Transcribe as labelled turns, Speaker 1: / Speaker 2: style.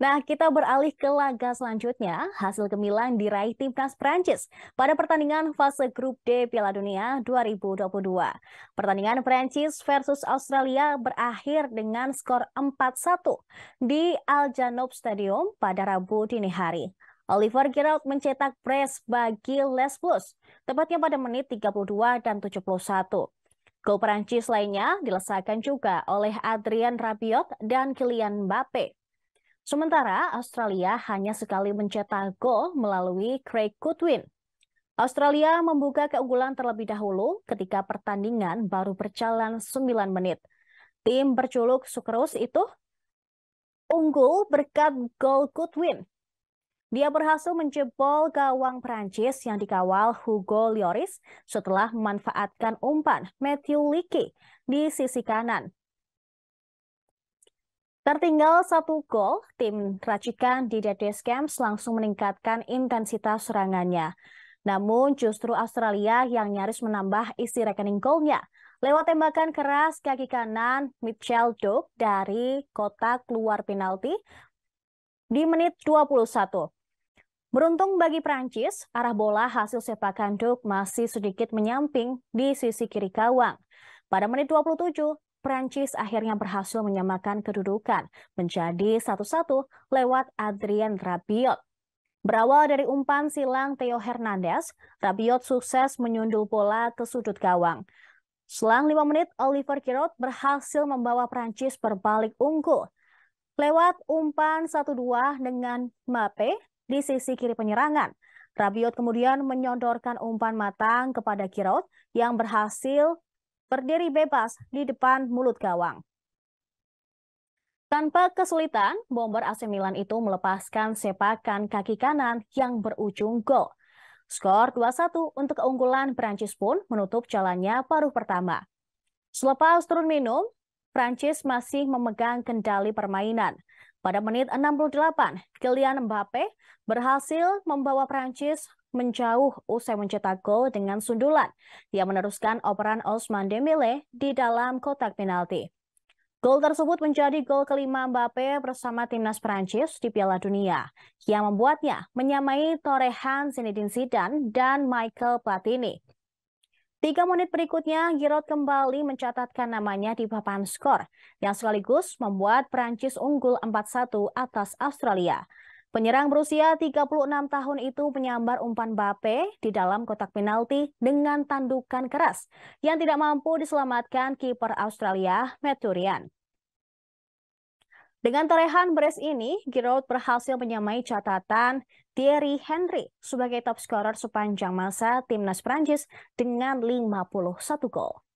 Speaker 1: Nah, kita beralih ke laga selanjutnya. Hasil gemilang diraih timnas Prancis pada pertandingan fase grup D Piala Dunia 2022. Pertandingan Prancis versus Australia berakhir dengan skor 4-1 di Al Janob Stadium pada Rabu dini hari. Oliver Giroud mencetak press bagi Les Blues, tepatnya pada menit 32 dan 71. Gol Prancis lainnya dilesakan juga oleh Adrian Rabiot dan Kylian Mbappe. Sementara Australia hanya sekali mencetak gol melalui Craig Goodwin. Australia membuka keunggulan terlebih dahulu ketika pertandingan baru berjalan 9 menit. Tim berjuluk Sukros itu unggul berkat gol Goodwin. Dia berhasil menjebol gawang Prancis yang dikawal Hugo Lloris setelah memanfaatkan umpan Matthew Leakey di sisi kanan. Tertinggal satu gol, tim racikan di Dedes Camps langsung meningkatkan intensitas serangannya. Namun justru Australia yang nyaris menambah isi rekening golnya. Lewat tembakan keras kaki kanan Mitchell Duke dari kotak luar penalti di menit 21. Beruntung bagi Prancis, arah bola hasil sepakan Doak masih sedikit menyamping di sisi kiri gawang. Pada menit 27, Prancis akhirnya berhasil menyamakan kedudukan menjadi satu-satu lewat Adrian Rabiot. Berawal dari umpan silang Theo Hernandez, Rabiot sukses menyundul bola ke sudut gawang. Selang lima menit, Oliver Giroud berhasil membawa Prancis berbalik unggul. Lewat umpan 1-2 dengan Mbappe di sisi kiri penyerangan. Rabiot kemudian menyodorkan umpan matang kepada Giroud yang berhasil berdiri bebas di depan mulut gawang. Tanpa kesulitan, bomber AC Milan itu melepaskan sepakan kaki kanan yang berujung gol. Skor 2-1 untuk keunggulan Prancis pun menutup jalannya paruh pertama. Selepas turun minum, Prancis masih memegang kendali permainan. Pada menit 68, Kylian Mbappe berhasil membawa Prancis menjauh usai mencetak gol dengan sundulan. Dia meneruskan operan Osman Dembele di dalam kotak penalti. Gol tersebut menjadi gol kelima Mbappe bersama timnas Prancis di Piala Dunia, yang membuatnya menyamai torehan Zinedine Zidane dan Michael Platini. Tiga menit berikutnya, Giroud kembali mencatatkan namanya di papan skor, yang sekaligus membuat Prancis unggul 4-1 atas Australia. Penyerang berusia 36 tahun itu menyambar umpan Bape di dalam kotak penalti dengan tandukan keras yang tidak mampu diselamatkan kiper Australia Meturian. Dengan torehan beres ini, Giroud berhasil menyamai catatan Thierry Henry sebagai top scorer sepanjang masa timnas Prancis dengan 51 gol.